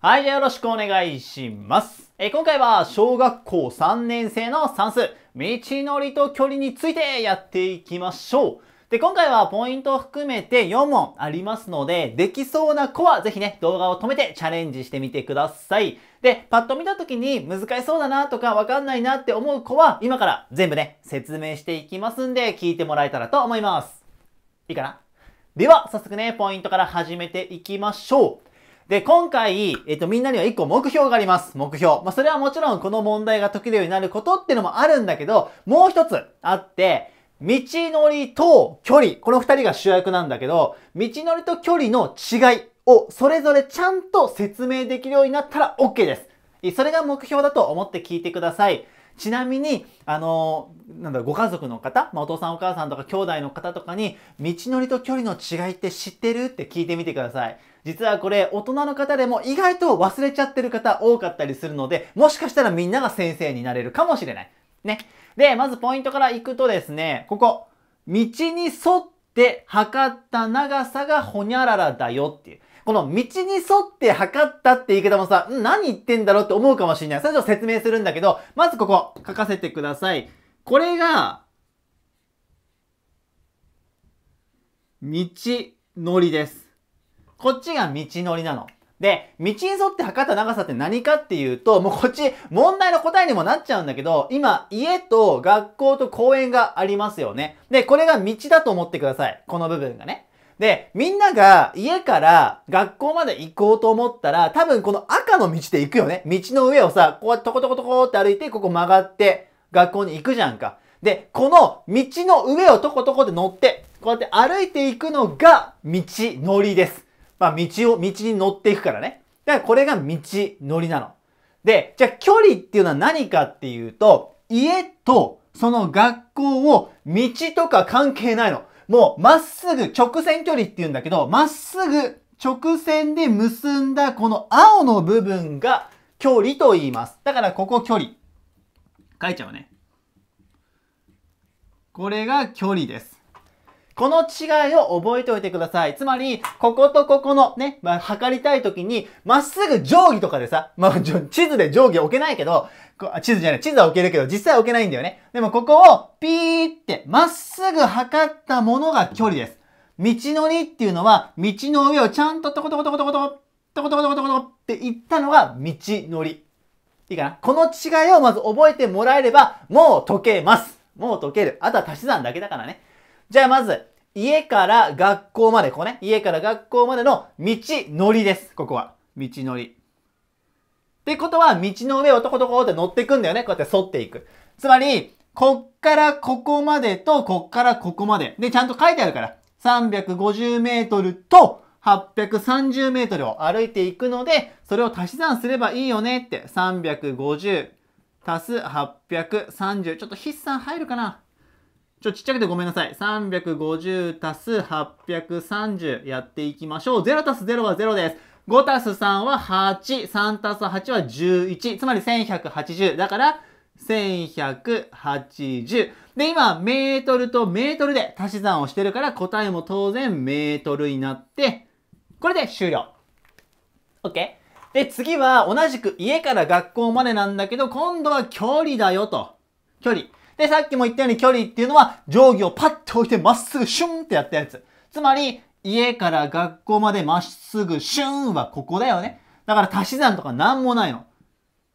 はい、じゃあよろしくお願いします。えー、今回は小学校3年生の算数、道のりと距離についてやっていきましょう。で、今回はポイントを含めて4問ありますので、できそうな子はぜひね、動画を止めてチャレンジしてみてください。で、パッと見た時に難しそうだなとかわかんないなって思う子は、今から全部ね、説明していきますんで、聞いてもらえたらと思います。いいかなでは、早速ね、ポイントから始めていきましょう。で、今回、えっと、みんなには一個目標があります。目標。まあ、それはもちろんこの問題が解けるようになることっていうのもあるんだけど、もう一つあって、道のりと距離。この二人が主役なんだけど、道のりと距離の違いをそれぞれちゃんと説明できるようになったら OK です。それが目標だと思って聞いてください。ちなみに、あのー、なんだろご家族の方、まあ、お父さんお母さんとか兄弟の方とかに、道のりと距離の違いって知ってるって聞いてみてください。実はこれ、大人の方でも意外と忘れちゃってる方多かったりするので、もしかしたらみんなが先生になれるかもしれない。ね。で、まずポイントから行くとですね、ここ、道に沿って測った長さがほにゃららだよっていう。この道に沿って測ったって言い方もさ、何言ってんだろうって思うかもしれない。それちょっと説明するんだけど、まずここ書かせてください。これが、道のりです。こっちが道のりなの。で、道に沿って測った長さって何かっていうと、もうこっち問題の答えにもなっちゃうんだけど、今家と学校と公園がありますよね。で、これが道だと思ってください。この部分がね。で、みんなが家から学校まで行こうと思ったら、多分この赤の道で行くよね。道の上をさ、こうやってトコトコトコって歩いて、ここ曲がって学校に行くじゃんか。で、この道の上をトコトコで乗って、こうやって歩いていくのが道のりです。まあ、道を、道に乗っていくからね。だからこれが道のりなの。で、じゃあ距離っていうのは何かっていうと、家とその学校を道とか関係ないの。もうまっすぐ直線距離っていうんだけど、まっすぐ直線で結んだこの青の部分が距離と言います。だからここ距離。書いちゃうね。これが距離です。この違いを覚えておいてください。つまり、こことここのね、まあ、測りたいときに、まっすぐ定規とかでさ、まあ、地図で定規置けないけど、地図じゃない、地図は置けるけど、実際置けないんだよね。でもここをピーってまっすぐ測ったものが距離です。道のりっていうのは、道の上をちゃんとトコトコトコトコトコ、トコトコトコトコって言ったのが道のり。いいかなこの違いをまず覚えてもらえれば、もう解けます。もう解ける。あとは足し算だけだからね。じゃあまず、家から学校まで、ここね。家から学校までの道のりです。ここは。道のり。ってことは、道の上をトコトコって乗っていくんだよね。こうやって沿っていく。つまり、こっからここまでと、こっからここまで。で、ちゃんと書いてあるから。350メートルと、830メートルを歩いていくので、それを足し算すればいいよねって。350足す830。ちょっと筆算入るかなちょ、ちっちゃくてごめんなさい。350足す830やっていきましょう。0足す0は0です。5足す3は8。3足す8は11。つまり1180。だから、1180。で、今、メートルとメートルで足し算をしてるから、答えも当然メートルになって、これで終了。OK? で、次は同じく家から学校までなんだけど、今度は距離だよと。距離。で、さっきも言ったように距離っていうのは定規をパッと置いてまっすぐシュンってやったやつ。つまり、家から学校までまっすぐシュンはここだよね。だから足し算とかなんもないの。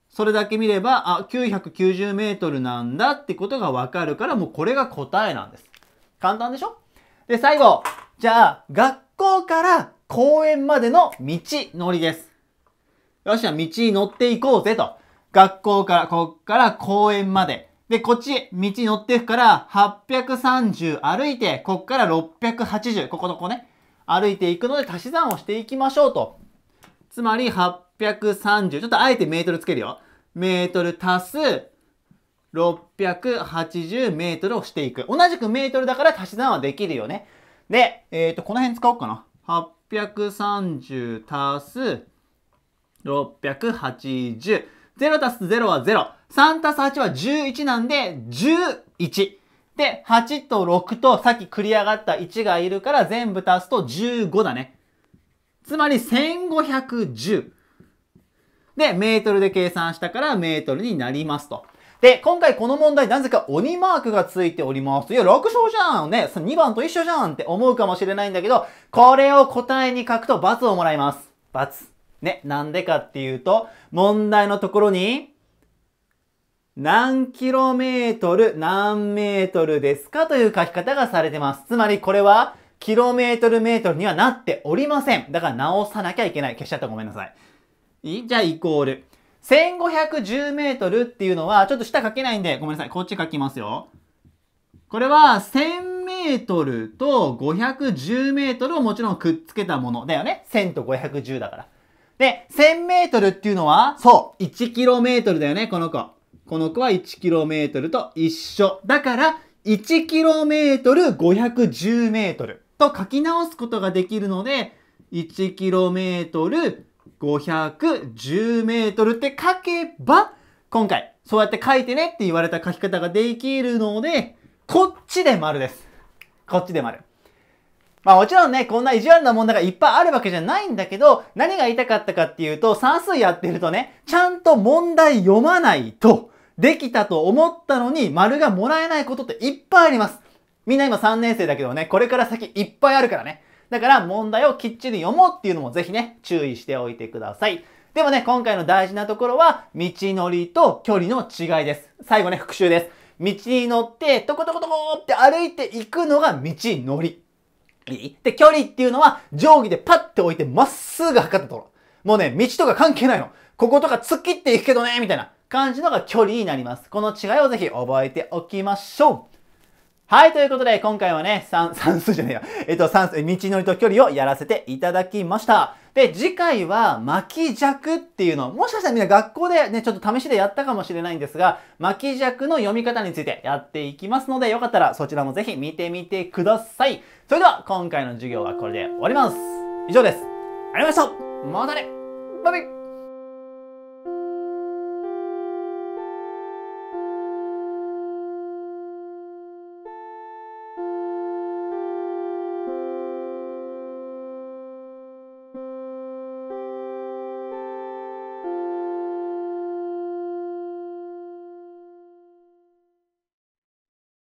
それだけ見れば、あ、990メートルなんだってことがわかるから、もうこれが答えなんです。簡単でしょで、最後。じゃあ、学校から公園までの道のりです。よし、じゃあ道に乗っていこうぜと。学校から、こっから公園まで。で、こっち、道乗っていくから、830歩いて、こっから680、ここの子ね、歩いていくので足し算をしていきましょうと。つまり、830、ちょっとあえてメートルつけるよ。メートル足す、680メートルをしていく。同じくメートルだから足し算はできるよね。で、えっ、ー、と、この辺使おうかな。830足す、680。0たす0は0。3たす8は11なんで、11。で、8と6とさっき繰り上がった1がいるから全部足すと15だね。つまり1510。で、メートルで計算したからメートルになりますと。で、今回この問題なぜか鬼マークがついております。いや、楽勝じゃんね !2 番と一緒じゃんって思うかもしれないんだけど、これを答えに書くと×をもらいます。×。ね、なんでかっていうと、問題のところに、何キロメートル、何メートルですかという書き方がされてます。つまりこれは、キロメートルメートルにはなっておりません。だから直さなきゃいけない。消しちゃったごめんなさい。いいじゃあ、イコール。1510メートルっていうのは、ちょっと下書けないんで、ごめんなさい。こっち書きますよ。これは1000メートルと510メートルをもちろんくっつけたものだよね。1000と510だから。で、1 0 0 0ルっていうのは、そう、1トルだよね、この子。この子は1トルと一緒。だから、1トル5 1 0ルと書き直すことができるので、1トル5 1 0ルって書けば、今回、そうやって書いてねって言われた書き方ができるので、こっちで丸です。こっちで丸。まあもちろんね、こんな意地悪な問題がいっぱいあるわけじゃないんだけど、何が言いたかったかっていうと、算数やってるとね、ちゃんと問題読まないと、できたと思ったのに丸がもらえないことっていっぱいあります。みんな今3年生だけどね、これから先いっぱいあるからね。だから問題をきっちり読もうっていうのもぜひね、注意しておいてください。でもね、今回の大事なところは、道のりと距離の違いです。最後ね、復習です。道に乗って、トコトコトコって歩いていくのが道のり。いで、距離っていうのは定規でパッて置いてまっすぐ測ったところ。もうね、道とか関係ないの。こことか突っ切っていくけどね、みたいな感じのが距離になります。この違いをぜひ覚えておきましょう。はい、ということで、今回はね、算、算数じゃねえや。えっと、算数、道のりと距離をやらせていただきました。で、次回は、巻き尺っていうの、もしかしたらみんな学校でね、ちょっと試しでやったかもしれないんですが、巻き尺の読み方についてやっていきますので、よかったらそちらもぜひ見てみてください。それでは、今回の授業はこれで終わります。以上です。ありがとうございましたまたねバイバイ